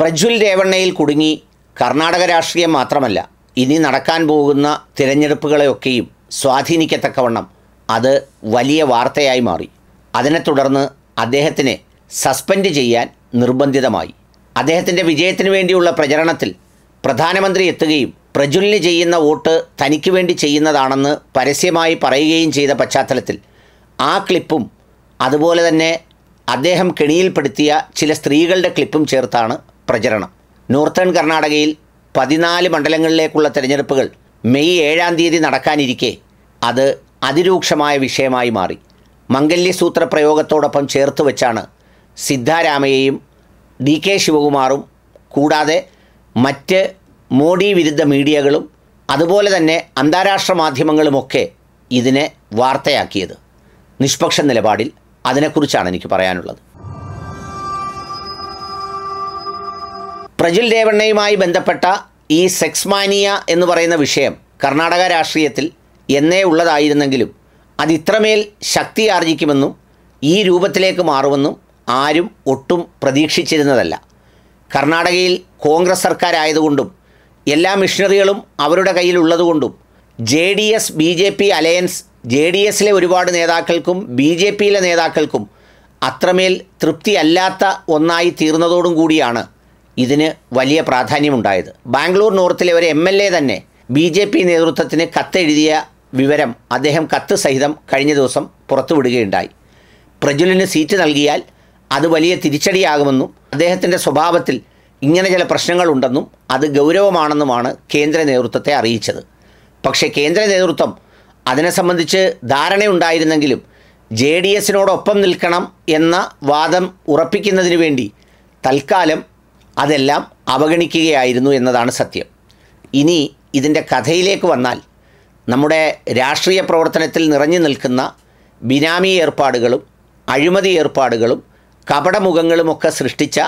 പ്രജ്വൽ രേവണ്ണയിൽ കുടുങ്ങി കർണാടക രാഷ്ട്രീയം മാത്രമല്ല ഇനി നടക്കാൻ പോകുന്ന തിരഞ്ഞെടുപ്പുകളെയൊക്കെയും സ്വാധീനിക്കത്തക്കവണ്ണം അത് വലിയ വാർത്തയായി മാറി അതിനെ തുടർന്ന് അദ്ദേഹത്തിനെ സസ്പെൻഡ് ചെയ്യാൻ നിർബന്ധിതമായി അദ്ദേഹത്തിൻ്റെ വിജയത്തിനു വേണ്ടിയുള്ള പ്രചരണത്തിൽ പ്രധാനമന്ത്രി എത്തുകയും പ്രജ്വലിന് ചെയ്യുന്ന വോട്ട് തനിക്ക് വേണ്ടി ചെയ്യുന്നതാണെന്ന് പരസ്യമായി പറയുകയും ചെയ്ത പശ്ചാത്തലത്തിൽ ആ ക്ലിപ്പും അതുപോലെ തന്നെ അദ്ദേഹം കെണിയിൽപ്പെടുത്തിയ ചില സ്ത്രീകളുടെ ക്ലിപ്പും ചേർത്താണ് പ്രചരണം നോർത്തേൺ കർണാടകയിൽ പതിനാല് മണ്ഡലങ്ങളിലേക്കുള്ള തെരഞ്ഞെടുപ്പുകൾ മെയ് ഏഴാം തീയതി നടക്കാനിരിക്കെ അത് അതിരൂക്ഷമായ വിഷയമായി മാറി മംഗല്യസൂത്ര പ്രയോഗത്തോടൊപ്പം ചേർത്ത് വെച്ചാണ് സിദ്ധാരാമയെയും ഡി കെ ശിവകുമാറും കൂടാതെ മറ്റ് മോഡി വിരുദ്ധ മീഡിയകളും അതുപോലെ തന്നെ അന്താരാഷ്ട്ര മാധ്യമങ്ങളുമൊക്കെ ഇതിനെ വാർത്തയാക്കിയത് നിഷ്പക്ഷ നിലപാടിൽ അതിനെക്കുറിച്ചാണ് എനിക്ക് പറയാനുള്ളത് പ്രജുൽ രേവണ്ണയുമായി ബന്ധപ്പെട്ട ഈ സെക്സ് മാനിയ എന്ന് പറയുന്ന വിഷയം കർണാടക രാഷ്ട്രീയത്തിൽ എന്നേ ഉള്ളതായിരുന്നെങ്കിലും അതിത്രമേൽ ശക്തി ആർജിക്കുമെന്നും ഈ രൂപത്തിലേക്ക് മാറുമെന്നും ആരും ഒട്ടും പ്രതീക്ഷിച്ചിരുന്നതല്ല കർണാടകയിൽ കോൺഗ്രസ് സർക്കാരായതുകൊണ്ടും എല്ലാ മിഷണറികളും അവരുടെ കയ്യിലുള്ളതുകൊണ്ടും J D S B J P alliance J D എസിലെ ഒരുപാട് നേതാക്കൾക്കും ബി ജെ പിയിലെ നേതാക്കൾക്കും അത്രമേൽ തൃപ്തിയല്ലാത്ത ഒന്നായി തീർന്നതോടും കൂടിയാണ് ഇതിന് വലിയ പ്രാധാന്യമുണ്ടായത് ബാംഗ്ലൂർ നോർത്തിലെ ഒരു എം എൽ എ തന്നെ ബി ജെ പി നേതൃത്വത്തിന് കത്തെഴുതിയ വിവരം അദ്ദേഹം കത്ത് സഹിതം കഴിഞ്ഞ ദിവസം പുറത്തുവിടുകയുണ്ടായി പ്രജുലിന് സീറ്റ് നൽകിയാൽ അത് വലിയ തിരിച്ചടിയാകുമെന്നും അദ്ദേഹത്തിൻ്റെ സ്വഭാവത്തിൽ ഇങ്ങനെ ചില പ്രശ്നങ്ങളുണ്ടെന്നും അത് ഗൗരവമാണെന്നുമാണ് കേന്ദ്ര നേതൃത്വത്തെ അറിയിച്ചത് പക്ഷേ കേന്ദ്ര നേതൃത്വം അതിനെ സംബന്ധിച്ച് ധാരണയുണ്ടായിരുന്നെങ്കിലും ജെ ഡി എസിനോടൊപ്പം നിൽക്കണം എന്ന വാദം ഉറപ്പിക്കുന്നതിന് വേണ്ടി തൽക്കാലം അതെല്ലാം അവഗണിക്കുകയായിരുന്നു എന്നതാണ് സത്യം ഇനി ഇതിൻ്റെ കഥയിലേക്ക് വന്നാൽ നമ്മുടെ രാഷ്ട്രീയ പ്രവർത്തനത്തിൽ നിറഞ്ഞു നിൽക്കുന്ന ബിനാമി ഏർപ്പാടുകളും അഴിമതി ഏർപ്പാടുകളും കപടമുഖങ്ങളുമൊക്കെ സൃഷ്ടിച്ച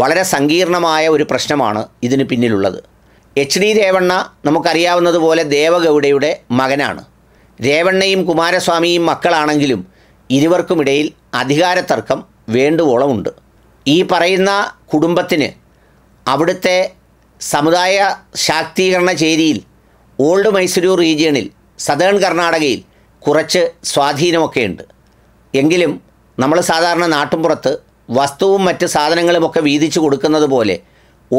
വളരെ സങ്കീർണമായ ഒരു പ്രശ്നമാണ് ഇതിന് പിന്നിലുള്ളത് എച്ച് ഡി രേവണ്ണ നമുക്കറിയാവുന്നതുപോലെ ദേവഗൗഡയുടെ മകനാണ് രേവണ്ണയും കുമാരസ്വാമിയും മക്കളാണെങ്കിലും ഇരുവർക്കുമിടയിൽ അധികാരത്തർക്കം വേണ്ടുവോളമുണ്ട് ഈ പറയുന്ന കുടുംബത്തിന് അവിടുത്തെ സമുദായ ശാക്തീകരണ ചേരിയിൽ ഓൾഡ് മൈസൂരൂർ റീജിയണിൽ സദേൺ കർണാടകയിൽ കുറച്ച് സ്വാധീനമൊക്കെയുണ്ട് ഉണ്ട് എങ്കിലും നമ്മൾ സാധാരണ നാട്ടുംപുറത്ത് വസ്തുവും മറ്റ് സാധനങ്ങളുമൊക്കെ വീതിച്ചു കൊടുക്കുന്നത് പോലെ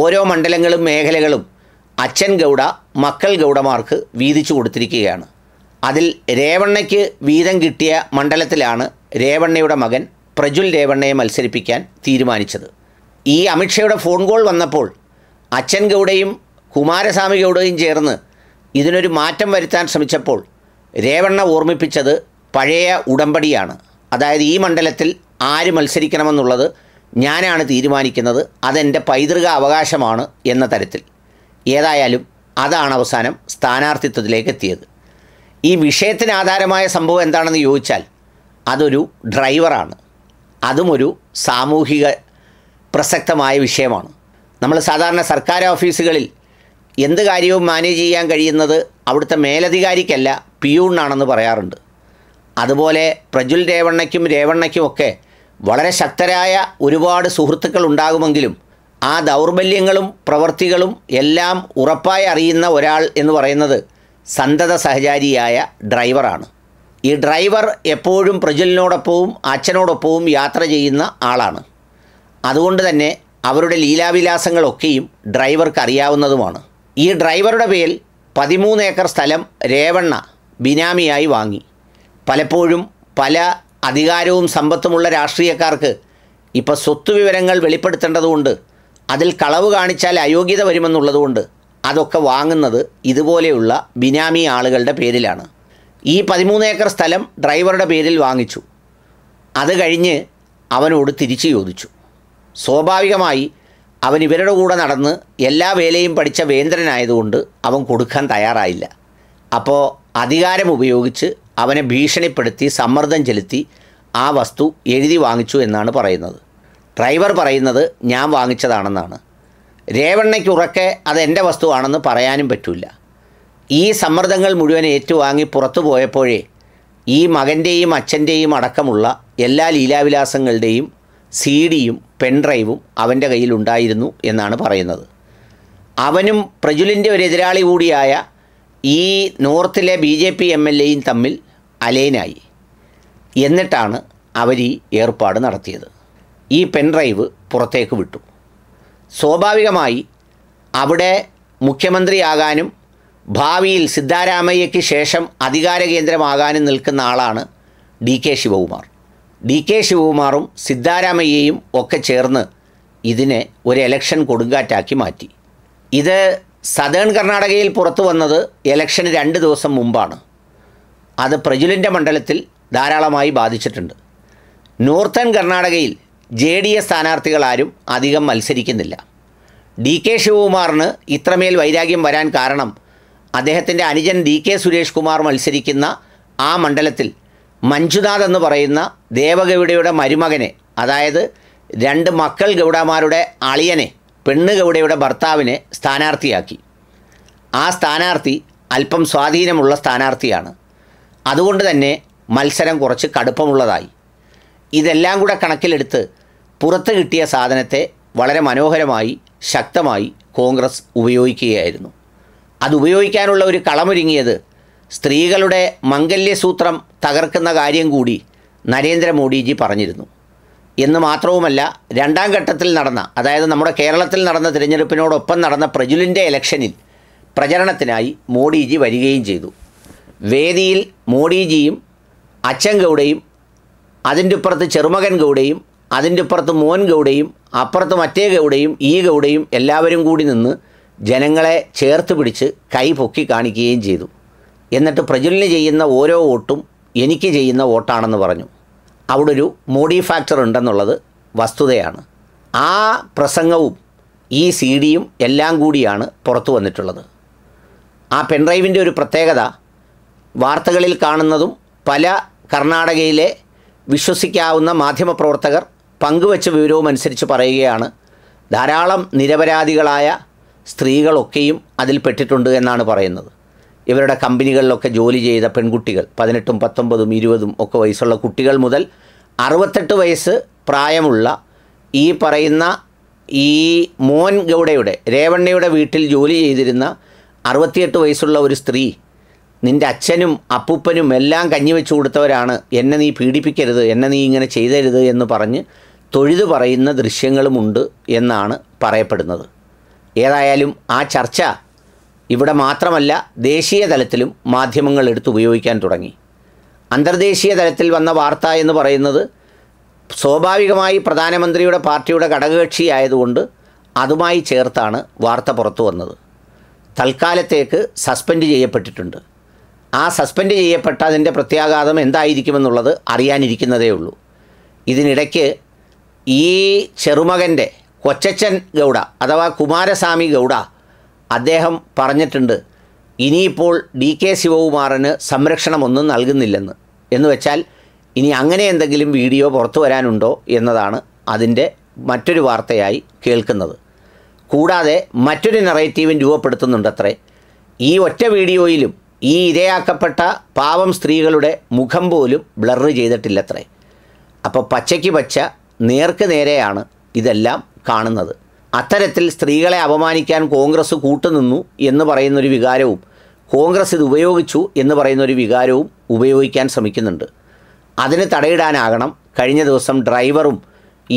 ഓരോ മണ്ഡലങ്ങളും മേഖലകളും അച്ഛൻ ഗൗഡ മക്കൾ ഗൗഡമാർക്ക് വീതിച്ചു കൊടുത്തിരിക്കുകയാണ് അതിൽ രേവണ്ണയ്ക്ക് വീതം കിട്ടിയ മണ്ഡലത്തിലാണ് രേവണ്ണയുടെ മകൻ പ്രജുൽ രേവണ്ണയെ മത്സരിപ്പിക്കാൻ തീരുമാനിച്ചത് ഈ അമിത്ഷയുടെ ഫോൺ കോൾ വന്നപ്പോൾ അച്ഛൻ ഗൗഡയും കുമാരസ്വാമി ഗൗഡയും ചേർന്ന് ഇതിനൊരു മാറ്റം വരുത്താൻ ശ്രമിച്ചപ്പോൾ രേവണ്ണ ഓർമ്മിപ്പിച്ചത് പഴയ ഉടമ്പടിയാണ് അതായത് ഈ മണ്ഡലത്തിൽ ആര് മത്സരിക്കണമെന്നുള്ളത് ഞാനാണ് തീരുമാനിക്കുന്നത് അതെൻ്റെ പൈതൃക അവകാശമാണ് എന്ന തരത്തിൽ ഏതായാലും അതാണ് അവസാനം സ്ഥാനാർത്ഥിത്വത്തിലേക്ക് എത്തിയത് ഈ വിഷയത്തിന് ആധാരമായ സംഭവം എന്താണെന്ന് ചോദിച്ചാൽ അതൊരു ഡ്രൈവറാണ് അതും ഒരു സാമൂഹിക പ്രസക്തമായ വിഷയമാണ് നമ്മൾ സാധാരണ സർക്കാർ ഓഫീസുകളിൽ എന്ത് കാര്യവും മാനേജ് ചെയ്യാൻ കഴിയുന്നത് അവിടുത്തെ മേലധികാരിക്കല്ല പിയൂണാണെന്ന് പറയാറുണ്ട് അതുപോലെ പ്രജുൽ രേവണ്ണയ്ക്കും രേവണ്ണയ്ക്കുമൊക്കെ വളരെ ശക്തരായ ഒരുപാട് സുഹൃത്തുക്കൾ ഉണ്ടാകുമെങ്കിലും ആ ദൗർബല്യങ്ങളും പ്രവൃത്തികളും എല്ലാം ഉറപ്പായി അറിയുന്ന ഒരാൾ എന്ന് പറയുന്നത് സന്തത സഹചാരിയായ ഡ്രൈവറാണ് ഈ ഡ്രൈവർ എപ്പോഴും പ്രജുലിനോടൊപ്പവും അച്ഛനോടൊപ്പവും യാത്ര ചെയ്യുന്ന ആളാണ് അതുകൊണ്ട് തന്നെ അവരുടെ ലീലാവിലാസങ്ങളൊക്കെയും ഡ്രൈവർക്ക് അറിയാവുന്നതുമാണ് ഈ ഡ്രൈവറുടെ പേരിൽ പതിമൂന്ന് ഏക്കർ സ്ഥലം രേവണ്ണ ബിനാമിയായി വാങ്ങി പലപ്പോഴും പല അധികാരവും സമ്പത്തുമുള്ള രാഷ്ട്രീയക്കാർക്ക് ഇപ്പോൾ സ്വത്ത് വിവരങ്ങൾ വെളിപ്പെടുത്തേണ്ടതുകൊണ്ട് അതിൽ കളവ് കാണിച്ചാൽ അയോഗ്യത വരുമെന്നുള്ളതുകൊണ്ട് അതൊക്കെ വാങ്ങുന്നത് ഇതുപോലെയുള്ള ബിനാമി ആളുകളുടെ പേരിലാണ് ഈ പതിമൂന്ന് ഏക്കർ സ്ഥലം ഡ്രൈവറുടെ പേരിൽ വാങ്ങിച്ചു അത് കഴിഞ്ഞ് അവനോട് തിരിച്ചു ചോദിച്ചു സ്വാഭാവികമായി അവൻ ഇവരുടെ കൂടെ നടന്ന് എല്ലാ വേലയും പഠിച്ച വേന്ദ്രനായതുകൊണ്ട് അവൻ കൊടുക്കാൻ തയ്യാറായില്ല അപ്പോൾ അധികാരം ഉപയോഗിച്ച് അവനെ ഭീഷണിപ്പെടുത്തി സമ്മർദ്ദം ചെലുത്തി ആ വസ്തു എഴുതി വാങ്ങിച്ചു എന്നാണ് പറയുന്നത് ഡ്രൈവർ പറയുന്നത് ഞാൻ വാങ്ങിച്ചതാണെന്നാണ് രേവണ്ണയ്ക്ക് ഉറക്കെ അത് എൻ്റെ വസ്തുവാണെന്ന് പറയാനും പറ്റില്ല ഈ സമ്മർദ്ദങ്ങൾ മുഴുവൻ ഏറ്റുവാങ്ങി പുറത്തു പോയപ്പോഴേ ഈ മകൻ്റെയും അച്ഛൻ്റെയും അടക്കമുള്ള എല്ലാ ലീലാവിലാസങ്ങളുടെയും സി ഡിയും പെൻഡ്രൈവും അവൻ്റെ കയ്യിലുണ്ടായിരുന്നു എന്നാണ് പറയുന്നത് അവനും പ്രജുലിൻ്റെ ഒരു എതിരാളി കൂടിയായ ഈ നോർത്തിലെ B J P M L എയും തമ്മിൽ അലേനായി എന്നിട്ടാണ് അവർ ഈ ഏർപ്പാട് നടത്തിയത് ഈ പെൻഡ്രൈവ് പുറത്തേക്ക് വിട്ടു സ്വാഭാവികമായി അവിടെ മുഖ്യമന്ത്രിയാകാനും ഭാവിയിൽ സിദ്ധാരാമയ്യയ്ക്ക് ശേഷം അധികാര കേന്ദ്രമാകാനും നിൽക്കുന്ന ആളാണ് D K Shivakumar D K ശിവകുമാറും സിദ്ധാരാമയ്യയും ഒക്കെ ചേർന്ന് ഇതിനെ ഒരു എലക്ഷൻ കൊടുങ്കാറ്റാക്കി മാറ്റി ഇത് സദേൺ കർണാടകയിൽ പുറത്തു വന്നത് എലക്ഷന് രണ്ട് ദിവസം മുമ്പാണ് അത് പ്രജുലിൻ്റെ മണ്ഡലത്തിൽ ധാരാളമായി ബാധിച്ചിട്ടുണ്ട് നോർത്തേൺ കർണാടകയിൽ ജെ ഡി എസ് ആരും അധികം മത്സരിക്കുന്നില്ല ഡി കെ ശിവകുമാറിന് ഇത്രമേൽ വൈരാഗ്യം വരാൻ കാരണം അദ്ദേഹത്തിൻ്റെ അനുജൻ ഡി കെ സുരേഷ് കുമാർ മത്സരിക്കുന്ന ആ മണ്ഡലത്തിൽ മഞ്ജുനാഥ് എന്ന് പറയുന്ന ദേവഗൗഡയുടെ മരുമകനെ അതായത് രണ്ട് മക്കൾ ഗൗഡമാരുടെ അളിയനെ പെണ്ണ് ഗൗഡയുടെ ഭർത്താവിനെ സ്ഥാനാർത്ഥിയാക്കി ആ സ്ഥാനാർത്ഥി അല്പം സ്വാധീനമുള്ള സ്ഥാനാർത്ഥിയാണ് അതുകൊണ്ട് തന്നെ മത്സരം കുറച്ച് കടുപ്പമുള്ളതായി ഇതെല്ലാം കൂടെ കണക്കിലെടുത്ത് പുറത്ത് കിട്ടിയ സാധനത്തെ വളരെ മനോഹരമായി ശക്തമായി കോൺഗ്രസ് ഉപയോഗിക്കുകയായിരുന്നു അത് ഉപയോഗിക്കാനുള്ള ഒരു കളമൊരുങ്ങിയത് സ്ത്രീകളുടെ മംഗല്യസൂത്രം തകർക്കുന്ന കാര്യം കൂടി നരേന്ദ്രമോദിജി പറഞ്ഞിരുന്നു എന്ന് മാത്രവുമല്ല രണ്ടാം ഘട്ടത്തിൽ നടന്ന അതായത് നമ്മുടെ കേരളത്തിൽ നടന്ന തിരഞ്ഞെടുപ്പിനോടൊപ്പം നടന്ന പ്രജുലിൻ്റെ ഇലക്ഷനിൽ പ്രചരണത്തിനായി മോഡിജി വരികയും ചെയ്തു വേദിയിൽ മോഡിജിയും അച്ഛൻ ഗൗഡയും അതിൻ്റെ ഇപ്പുറത്ത് ചെറുമകൻ ഗൗഡയും അതിൻ്റെ ഇപ്പുറത്ത് മോൻ ഗൗഡയും അപ്പുറത്ത് മറ്റേ ഗൗഡയും ഈ ഗൗഡയും എല്ലാവരും കൂടി നിന്ന് ജനങ്ങളെ ചേർത്ത് പിടിച്ച് കൈ പൊക്കി കാണിക്കുകയും ചെയ്തു എന്നിട്ട് പ്രജ്വലിന് ചെയ്യുന്ന ഓരോ വോട്ടും എനിക്ക് ചെയ്യുന്ന വോട്ടാണെന്ന് പറഞ്ഞു അവിടെ ഒരു മോഡി ഫാക്ടർ ഉണ്ടെന്നുള്ളത് വസ്തുതയാണ് ആ പ്രസംഗവും ഈ സി ഡിയും എല്ലാം കൂടിയാണ് പുറത്തു വന്നിട്ടുള്ളത് ആ പെൺഡ്രൈവിൻ്റെ ഒരു പ്രത്യേകത വാർത്തകളിൽ കാണുന്നതും പല കർണാടകയിലെ വിശ്വസിക്കാവുന്ന മാധ്യമപ്രവർത്തകർ പങ്കുവച്ച വിവരവും അനുസരിച്ച് പറയുകയാണ് ധാരാളം നിരപരാധികളായ സ്ത്രീകളൊക്കെയും അതിൽ പെട്ടിട്ടുണ്ട് എന്നാണ് പറയുന്നത് ഇവരുടെ കമ്പനികളിലൊക്കെ ജോലി ചെയ്ത പെൺകുട്ടികൾ പതിനെട്ടും പത്തൊമ്പതും ഇരുപതും ഒക്കെ വയസ്സുള്ള കുട്ടികൾ മുതൽ അറുപത്തെട്ട് വയസ്സ് പ്രായമുള്ള ഈ പറയുന്ന ഈ മോൻ ഗൗഡയുടെ രേവണ്ണയുടെ വീട്ടിൽ ജോലി ചെയ്തിരുന്ന അറുപത്തിയെട്ട് വയസ്സുള്ള ഒരു സ്ത്രീ നിൻ്റെ അച്ഛനും അപ്പൂപ്പനും എല്ലാം കഞ്ഞി വെച്ചു കൊടുത്തവരാണ് എന്നെ നീ പീഡിപ്പിക്കരുത് എന്നെ നീ ഇങ്ങനെ ചെയ്തരുത് എന്ന് പറഞ്ഞ് തൊഴുതു പറയുന്ന ദൃശ്യങ്ങളുമുണ്ട് എന്നാണ് പറയപ്പെടുന്നത് ഏതായാലും ആ ചർച്ച ഇവിടെ മാത്രമല്ല ദേശീയ തലത്തിലും മാധ്യമങ്ങൾ എടുത്ത് ഉപയോഗിക്കാൻ തുടങ്ങി അന്തർദേശീയ തലത്തിൽ വന്ന വാർത്ത എന്ന് പറയുന്നത് സ്വാഭാവികമായി പ്രധാനമന്ത്രിയുടെ പാർട്ടിയുടെ ഘടകകക്ഷിയായതുകൊണ്ട് അതുമായി ചേർത്താണ് വാർത്ത പുറത്തു വന്നത് തൽക്കാലത്തേക്ക് സസ്പെൻഡ് ചെയ്യപ്പെട്ടിട്ടുണ്ട് ആ സസ്പെൻഡ് ചെയ്യപ്പെട്ട അതിൻ്റെ പ്രത്യാഘാതം എന്തായിരിക്കുമെന്നുള്ളത് അറിയാനിരിക്കുന്നതേ ഉള്ളൂ ഇതിനിടയ്ക്ക് ഈ ചെറുമകൻ്റെ കൊച്ചച്ചൻ ഗൗഡ അഥവാ കുമാരസ്വാമി ഗൗഡ അദ്ദേഹം പറഞ്ഞിട്ടുണ്ട് ഇനിയിപ്പോൾ ഡി കെ ശിവകുമാറിന് സംരക്ഷണമൊന്നും നൽകുന്നില്ലെന്ന് എന്ന് വെച്ചാൽ ഇനി അങ്ങനെ എന്തെങ്കിലും വീഡിയോ പുറത്തു വരാനുണ്ടോ എന്നതാണ് അതിൻ്റെ മറ്റൊരു വാർത്തയായി കേൾക്കുന്നത് കൂടാതെ മറ്റൊരു നെറേറ്റീവും രൂപപ്പെടുത്തുന്നുണ്ടത്രേ ഈ ഒറ്റ വീഡിയോയിലും ഈ ഇരയാക്കപ്പെട്ട പാവം സ്ത്രീകളുടെ മുഖം പോലും ബ്ലർ ചെയ്തിട്ടില്ലത്രേ അപ്പോൾ പച്ചയ്ക്ക് പച്ച നേർക്ക് നേരെയാണ് ഇതെല്ലാം കാണുന്നത് അത്തരത്തിൽ സ്ത്രീകളെ അപമാനിക്കാൻ കോൺഗ്രസ് കൂട്ടുനിന്നു എന്ന് പറയുന്നൊരു വികാരവും കോൺഗ്രസ് ഇത് ഉപയോഗിച്ചു എന്ന് പറയുന്നൊരു വികാരവും ഉപയോഗിക്കാൻ ശ്രമിക്കുന്നുണ്ട് അതിന് തടയിടാനാകണം കഴിഞ്ഞ ദിവസം ഡ്രൈവറും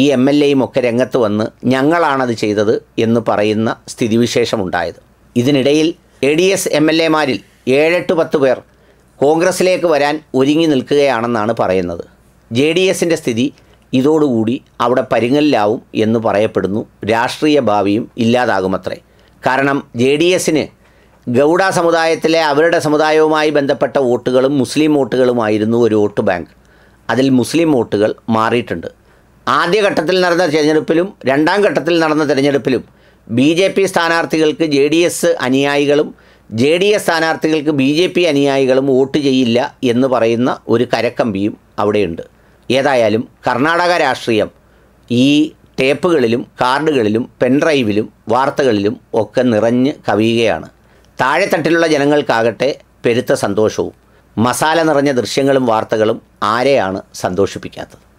ഈ എം എൽ എയും ഒക്കെ രംഗത്ത് വന്ന് ഞങ്ങളാണത് ചെയ്തത് എന്ന് പറയുന്ന സ്ഥിതിവിശേഷമുണ്ടായത് ഇതിനിടയിൽ A D S M L എമാരിൽ ഏഴെട്ട് പത്ത് പേർ കോൺഗ്രസിലേക്ക് വരാൻ ഒരുങ്ങി നിൽക്കുകയാണെന്നാണ് പറയുന്നത് ജെ ഡി എസിൻ്റെ സ്ഥിതി ഇതോടുകൂടി അവിടെ പരിങ്ങലിലാവും എന്ന് പറയപ്പെടുന്നു രാഷ്ട്രീയ ഭാവിയും ഇല്ലാതാകുമത്രേ കാരണം ജെ ഡി എസിന് ഗൗഡ സമുദായത്തിലെ അവരുടെ സമുദായവുമായി ബന്ധപ്പെട്ട വോട്ടുകളും മുസ്ലിം വോട്ടുകളുമായിരുന്നു ഒരു വോട്ട് ബാങ്ക് അതിൽ മുസ്ലിം വോട്ടുകൾ മാറിയിട്ടുണ്ട് ആദ്യഘട്ടത്തിൽ നടന്ന തിരഞ്ഞെടുപ്പിലും രണ്ടാം ഘട്ടത്തിൽ നടന്ന തിരഞ്ഞെടുപ്പിലും ബി ജെ പി സ്ഥാനാർത്ഥികൾക്ക് ജെ ഡി എസ് അനുയായികളും ജെ ഡി എസ് സ്ഥാനാർത്ഥികൾക്ക് ബി ജെ പി അനുയായികളും വോട്ട് ചെയ്യില്ല എന്ന് പറയുന്ന ഒരു കരക്കമ്പിയും അവിടെയുണ്ട് ഏതായാലും കർണാടക രാഷ്ട്രീയം ഈ ടേപ്പുകളിലും കാർഡുകളിലും പെൻഡ്രൈവിലും വാർത്തകളിലും ഒക്കെ നിറഞ്ഞ് കവിയുകയാണ് താഴെത്തട്ടിലുള്ള ജനങ്ങൾക്കാകട്ടെ പെരുത്ത സന്തോഷവും മസാല നിറഞ്ഞ ദൃശ്യങ്ങളും വാർത്തകളും ആരെയാണ് സന്തോഷിപ്പിക്കാത്തത്